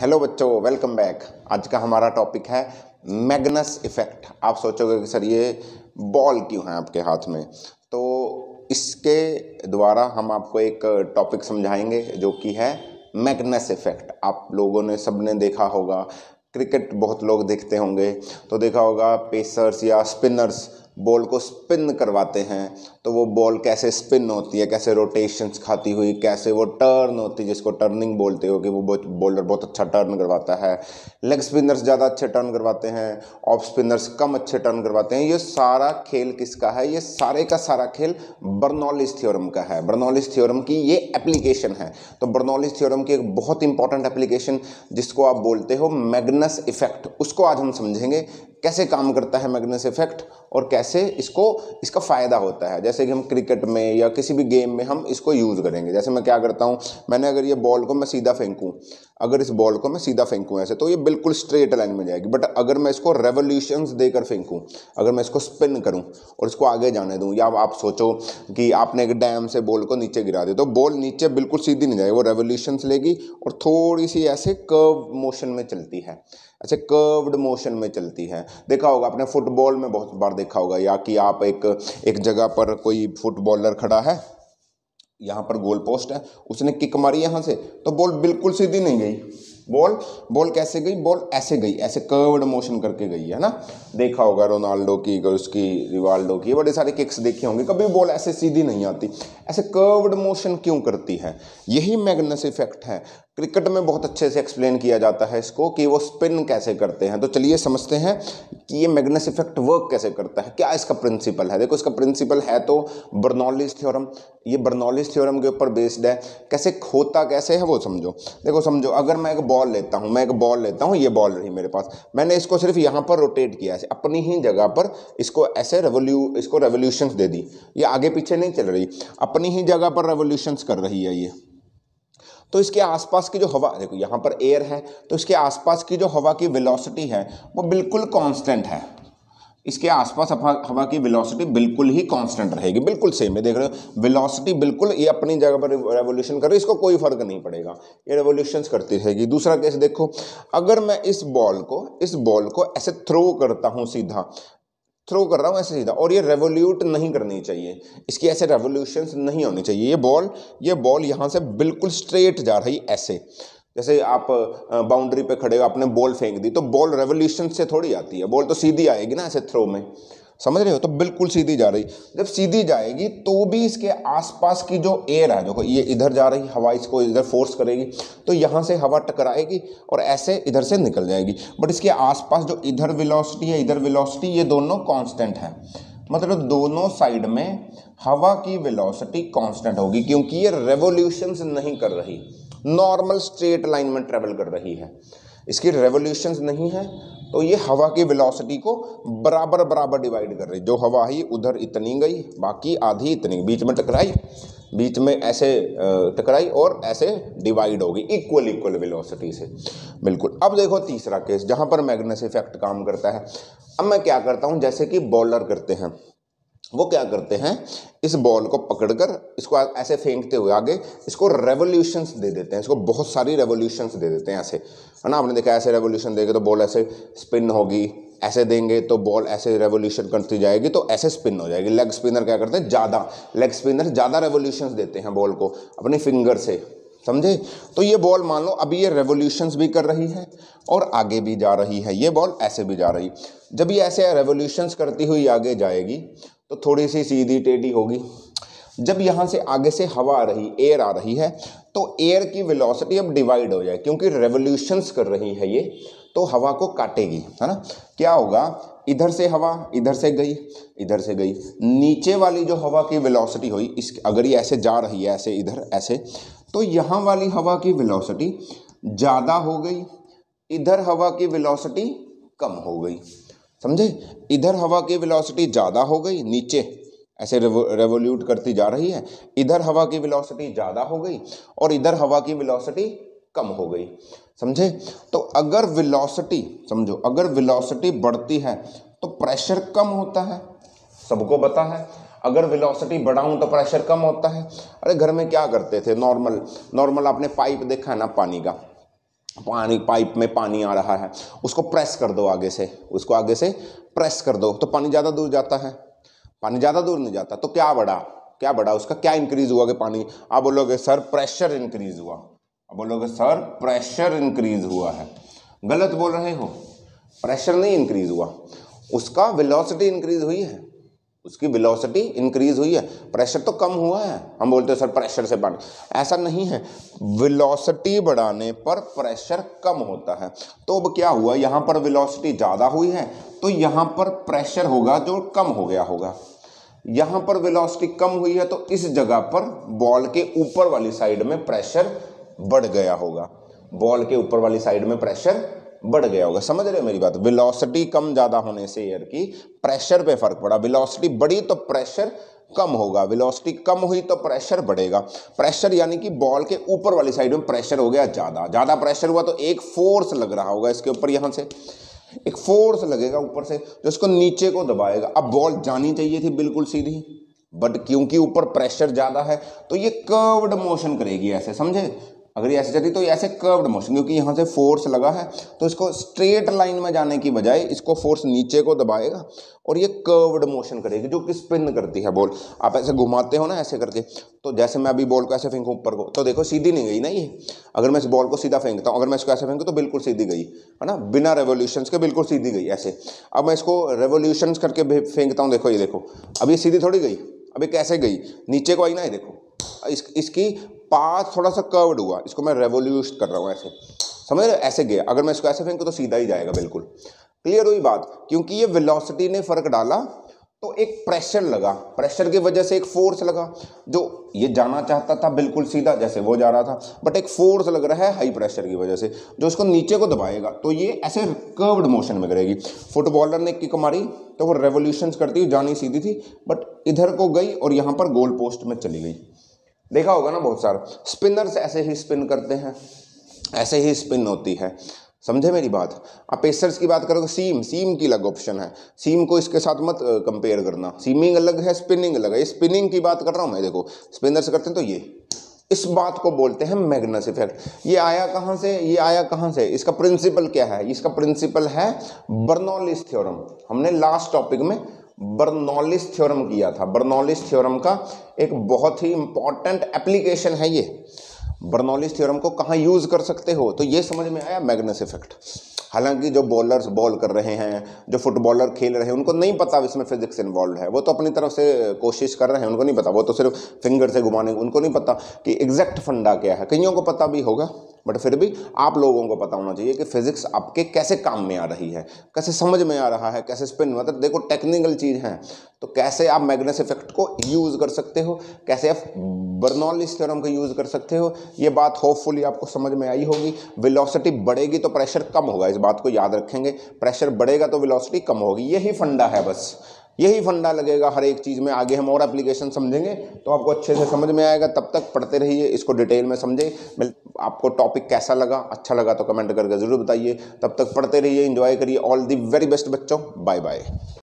hello बच्चों welcome back आज का हमारा टॉपिक है मैग्नस इफेक्ट आप सोचोगे कि सर ये बॉल क्यों है आपके हाथ में तो इसके द्वारा हम आपको एक टॉपिक समझाएंगे जो कि है मैग्नस इफेक्ट आप लोगों ने सबने देखा होगा क्रिकेट बहुत लोग देखते होंगे तो देखा होगा पेसर्स या स्पिनर्स बॉल को स्पिन करवाते हैं तो वो बॉल कैसे स्पिन होती है कैसे रोटेशंस खाती हुई कैसे वो टर्न होती है जिसको टर्निंग बोलते हो कि वो बॉलर बहुत अच्छा टर्न करवाता है लेग स्पिनर्स ज़्यादा अच्छे टर्न करवाते हैं ऑफ स्पिनर्स कम अच्छे टर्न करवाते हैं ये सारा खेल किसका है ये सारे का सारा खेल बर्नॉलिस थियोरम का है बर्नॉलिस थियोरम की ये एप्लीकेशन है तो बर्नॉलिस थियोरम की एक बहुत इंपॉर्टेंट एप्लीकेशन जिसको आप बोलते हो मैगनस इफेक्ट उसको आज हम समझेंगे कैसे काम करता है मैग्नस इफेक्ट और कैसे इसको इसका फ़ायदा होता है जैसे जैसे कि हम क्रिकेट में या किसी भी गेम में हम इसको यूज़ करेंगे जैसे मैं क्या करता हूँ मैंने अगर ये बॉल को मैं सीधा फेंकूँ अगर इस बॉल को मैं सीधा फेंकूँ ऐसे तो ये बिल्कुल स्ट्रेट लाइन में जाएगी बट अगर मैं इसको रेवोल्यूशन देकर फेंकूँ अगर मैं इसको स्पिन करूँ और इसको आगे जाने दूँ या आप सोचो कि आपने एक डैम से बॉल को नीचे गिरा दिया तो बॉल नीचे बिल्कुल सीधी नहीं जाएगी वो रेवोल्यूशंस लेगी और थोड़ी सी ऐसे कर्व मोशन में चलती है ऐसे कर्व्ड मोशन में चलती है देखा होगा आपने फुटबॉल में बहुत बार देखा होगा या कि आप एक एक जगह पर कोई फुटबॉलर खड़ा है यहाँ पर गोल पोस्ट है उसने किक मारी यहाँ से तो बॉल बिल्कुल सीधी नहीं गई बॉल बॉल कैसे गई बॉल ऐसे गई ऐसे कर्व्ड मोशन करके गई है ना देखा होगा रोनाल्डो की उसकी रिवाल्डो की बड़े सारे किक्स देखे होंगे कभी बॉल ऐसे सीधी नहीं आती ऐसे कर्व्ड मोशन क्यों करती है यही मैग्नस इफेक्ट है क्रिकेट में बहुत अच्छे से एक्सप्लेन किया जाता है इसको कि वो स्पिन कैसे करते हैं तो चलिए समझते हैं कि ये मैग्नस इफेक्ट वर्क कैसे करता है क्या इसका प्रिंसिपल है देखो इसका प्रिंसिपल है तो बर्नॉलिस थ्योरम ये बर्नॉलिस थ्योरम के ऊपर बेस्ड है कैसे खोता कैसे है वो समझो देखो समझो अगर मैं एक बॉल लेता हूँ मैं एक बॉल लेता हूँ ये बॉल रही मेरे पास मैंने इसको सिर्फ यहाँ पर रोटेट किया अपनी ही जगह पर इसको ऐसे रेवोल्यू इसको रेवोल्यूशंस दे दी ये आगे पीछे नहीं चल रही अपनी ही जगह पर रेवोल्यूशंस कर रही है ये तो इसके आसपास की जो हवा देखो यहाँ पर एयर है तो इसके आसपास की जो हवा की वेलोसिटी है वो बिल्कुल कांस्टेंट है इसके आसपास हवा की वेलोसिटी बिल्कुल ही कांस्टेंट रहेगी बिल्कुल सेम है देख रहे हो वेलोसिटी बिल्कुल ये अपनी जगह पर रेवोल्यूशन कर रही इसको कोई फर्क नहीं पड़ेगा ये रेवोल्यूशन करती रहेगी दूसरा केस देखो अगर मैं इस बॉल को इस बॉल को ऐसे थ्रो करता हूँ सीधा थ्रो कर रहा हूँ ऐसे सीधा और ये रेवोल्यूट नहीं करनी चाहिए इसकी ऐसे रेवोल्यूशन नहीं होनी चाहिए ये बॉल ये बॉल यहाँ से बिल्कुल स्ट्रेट जा रही ऐसे जैसे आप बाउंड्री पे खड़े हो आपने बॉल फेंक दी तो बॉल रेवोल्यूशन से थोड़ी आती है बॉल तो सीधी आएगी ना ऐसे थ्रो में समझ रहे हो तो बिल्कुल सीधी जा रही जब सीधी जाएगी तो भी इसके आसपास की जो एयर है देखो ये इधर जा रही हवा इसको इधर फोर्स करेगी तो यहाँ से हवा टकराएगी और ऐसे इधर से निकल जाएगी बट इसके आसपास जो इधर विलोसिटी है इधर विलोसिटी ये दोनों कॉन्स्टेंट हैं मतलब दोनों साइड में हवा की विलोसिटी कॉन्स्टेंट होगी क्योंकि ये रेवोल्यूशन नहीं कर रही नॉर्मल स्ट्रेट लाइन में ट्रेवल कर रही है इसकी रेवोल्यूशन नहीं है तो ये हवा की वेलोसिटी को बराबर बराबर डिवाइड कर रही जो हवा ही उधर इतनी गई बाकी आधी इतनी बीच में टकराई बीच में ऐसे टकराई और ऐसे डिवाइड होगी इक्वल इक्वल वेलोसिटी से बिल्कुल अब देखो तीसरा केस जहाँ पर मैग्नेस इफेक्ट काम करता है अब मैं क्या करता हूँ जैसे कि बॉलर करते हैं वो क्या करते हैं इस बॉल को पकड़कर इसको ऐसे फेंकते हुए आगे इसको रेवोल्यूशंस दे देते हैं इसको बहुत सारी रेवोल्यूशंस दे देते हैं ऐसे है ना आपने देखा ऐसे रेवोल्यूशन देंगे तो बॉल ऐसे स्पिन होगी ऐसे देंगे तो बॉल ऐसे रेवोल्यूशन करती जाएगी तो ऐसे स्पिन हो जाएगी लेग स्पिनर क्या करते हैं ज़्यादा लेग स्पिनर ज़्यादा रेवोल्यूशन देते हैं बॉल को अपनी फिंगर से समझे तो ये बॉल मान लो अभी ये रेवोल्यूशंस भी कर रही है और आगे भी जा रही है ये बॉल ऐसे भी जा रही जब ये ऐसे रेवोल्यूशंस करती हुई आगे जाएगी तो थोड़ी सी सीधी टेढ़ी होगी जब यहाँ से आगे से हवा आ रही एयर आ रही है तो एयर की वेलोसिटी अब डिवाइड हो जाए क्योंकि रेवोल्यूशंस कर रही है ये तो हवा को काटेगी है ना क्या होगा इधर से हवा इधर से गई इधर से गई नीचे वाली जो हवा की वेलोसिटी हुई इस अगर ये ऐसे जा रही है ऐसे इधर ऐसे तो यहाँ वाली हवा की वेलोसिटी ज़्यादा हो गई इधर हवा की वेलोसिटी कम हो गई समझे इधर हवा की वेलोसिटी ज़्यादा हो गई नीचे ऐसे रेवोल्यूट करती जा रही है इधर हवा की वेलोसिटी ज़्यादा हो गई और इधर हवा की वेलोसिटी कम हो गई समझे तो अगर विलोसिटी समझो अगर विलोसिटी बढ़ती है तो प्रेशर कम होता है सबको पता है अगर विलोसिटी बढ़ाऊं तो प्रेशर कम होता है अरे घर में क्या करते थे नॉर्मल नॉर्मल आपने पाइप देखा है ना पानी का पानी पाइप में पानी आ रहा है उसको प्रेस कर दो आगे से उसको आगे से प्रेस कर दो तो पानी ज़्यादा दूर जाता है पानी ज़्यादा दूर नहीं जाता तो क्या बढ़ा क्या बढ़ा उसका क्या इंक्रीज हुआ कि पानी आप बोलोगे सर प्रेशर इंक्रीज हुआ बोलोगे सर प्रेशर इंक्रीज हुआ है गलत बोल रहे हो प्रेशर नहीं इंक्रीज हुआ उसका वेलोसिटी इंक्रीज हुई है उसकी वेलोसिटी इंक्रीज हुई है प्रेशर तो कम हुआ है हम बोलते हैं सर प्रेशर से पानी ऐसा नहीं है वेलोसिटी बढ़ाने पर प्रेशर कम होता है तो अब क्या हुआ यहाँ पर वेलोसिटी ज़्यादा हुई है तो यहाँ पर प्रेशर होगा जो कम हो गया होगा यहाँ पर वेलोसिटी कम हुई है तो इस जगह पर बॉल के ऊपर वाली साइड में प्रेशर बढ़ गया होगा बॉल के ऊपर वाली साइड में प्रेशर बढ़ गया होगा समझ रहे हो मेरी बात वेलोसिटी कम ज़्यादा होने से एयर की प्रेशर पे फर्क पड़ा वेलोसिटी बढ़ी तो प्रेशर कम होगा वेलोसिटी कम हुई तो प्रेशर बढ़ेगा प्रेशर यानी कि बॉल के ऊपर वाली साइड में प्रेशर हो गया ज़्यादा ज़्यादा प्रेशर हुआ तो एक फोर्स लग रहा होगा इसके ऊपर यहां से एक फोर्स लगेगा ऊपर से जो इसको नीचे को दबाएगा अब बॉल जानी चाहिए थी बिल्कुल सीधी बट क्योंकि ऊपर प्रेशर ज़्यादा है तो ये कर्व्ड मोशन करेगी ऐसे समझे अगर ये ऐसे चलती तो ये ऐसे कर्व्ड मोशन क्योंकि यहाँ से फोर्स लगा है तो इसको स्ट्रेट लाइन में जाने की बजाय इसको फोर्स नीचे को दबाएगा और ये कर्व्ड मोशन करेगी जो कि स्पिन करती है बॉल आप ऐसे घुमाते हो ना ऐसे करके तो जैसे मैं अभी बॉल को ऐसे फेंकूँ ऊपर को तो देखो सीधी नहीं गई ना ये अगर मैं इस बॉल को सीधा फेंकता हूँ अगर मैं इसको ऐसे फेंकूँ तो बिल्कुल सीधी गई है ना बिना रेवोल्यूशन के बिल्कुल सीधी गई ऐसे अब मैं इसको रेवोल्यूशन करके फेंकता हूँ देखो ये देखो अब ये सीधी थोड़ी गई अभी कैसे गई नीचे को आई ना ये देखो इस इसकी पाथ थोड़ा सा कर्व्ड हुआ इसको मैं रेवोल्यूशन कर रहा हूँ ऐसे समझ रहे ऐसे गया अगर मैं इसको ऐसे फेंकूँ तो सीधा ही जाएगा बिल्कुल क्लियर हुई बात क्योंकि ये वेलोसिटी ने फर्क डाला तो एक प्रेशर लगा प्रेशर की वजह से एक फोर्स लगा जो ये जाना चाहता था बिल्कुल सीधा जैसे वो जा रहा था बट एक फोर्स लग रहा है हाई प्रेशर की वजह से जो उसको नीचे को दबाएगा तो ये ऐसे कर्व्ड मोशन में करेगी फुटबॉलर ने किक मारी तो वो रेवोल्यूशंस करती हुई जानी सीधी थी बट इधर को गई और यहाँ पर गोल पोस्ट में चली गई देखा होगा ना बहुत सारा स्पिनर्स ऐसे ही स्पिन करते हैं ऐसे ही स्पिन होती है समझे मेरी बात आप पेसर्स की बात करो सीम सीम की अलग ऑप्शन है सीम को इसके साथ मत कंपेयर करना सीमिंग अलग है स्पिनिंग अलग है स्पिनिंग की बात कर रहा हूँ मैं देखो स्पिनर्स करते हैं तो ये इस बात को बोलते हैं मैग्नस इफेक्ट ये आया कहाँ से ये आया कहाँ से इसका प्रिंसिपल क्या है इसका प्रिंसिपल है बर्नोलिस थ्योरम हमने लास्ट टॉपिक में बर्नोलिस थ्योरम किया था बर्नोलिस थ्योरम का एक बहुत ही इंपॉर्टेंट एप्लीकेशन है ये बर्नौलीज थ्योरम को कहाँ यूज़ कर सकते हो तो ये समझ में आया मैग्नस इफेक्ट हालांकि जो बॉलर्स बॉल कर रहे हैं जो फुटबॉलर खेल रहे हैं उनको नहीं पता इसमें फिजिक्स इन्वॉल्व है वो तो अपनी तरफ से कोशिश कर रहे हैं उनको नहीं पता वो तो सिर्फ फिंगर से घुमाने उनको नहीं पता कि एग्जैक्ट फंडा क्या है कईयों को पता भी होगा बट फिर भी आप लोगों को पता होना चाहिए कि फिजिक्स आपके कैसे काम में आ रही है कैसे समझ में आ रहा है कैसे स्पिन मतलब देखो टेक्निकल चीज़ है तो कैसे आप मैग्नेस इफेक्ट को यूज़ कर सकते हो कैसे आप बर्नॉलिस थ्योरम को यूज़ कर सकते हो ये बात होपफुली आपको समझ में आई होगी वेलोसिटी बढ़ेगी तो प्रेशर कम होगा इस बात को याद रखेंगे प्रेशर बढ़ेगा तो वेलोसिटी कम होगी यही फंडा है बस यही फंडा लगेगा हर एक चीज़ में आगे हम और एप्लीकेशन समझेंगे तो आपको अच्छे से समझ में आएगा तब तक पढ़ते रहिए इसको डिटेल में समझे आपको टॉपिक कैसा लगा अच्छा लगा तो कमेंट करके ज़रूर बताइए तब तक पढ़ते रहिए इन्जॉय करिए ऑल दी वेरी बेस्ट बच्चों बाय बाय